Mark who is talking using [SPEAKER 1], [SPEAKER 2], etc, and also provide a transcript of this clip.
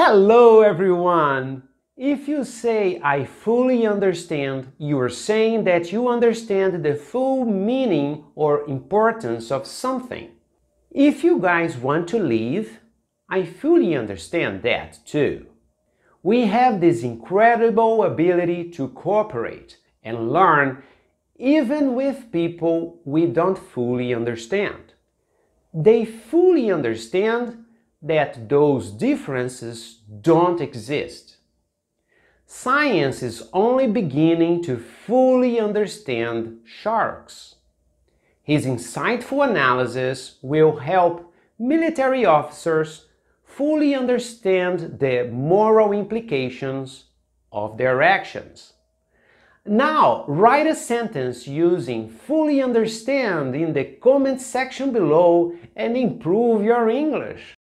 [SPEAKER 1] Hello everyone! If you say I fully understand, you are saying that you understand the full meaning or importance of something. If you guys want to leave, I fully understand that too. We have this incredible ability to cooperate and learn even with people we don't fully understand. They fully understand that those differences don't exist. Science is only beginning to fully understand sharks. His insightful analysis will help military officers fully understand the moral implications of their actions. Now, write a sentence using fully understand in the comment section below and improve your English.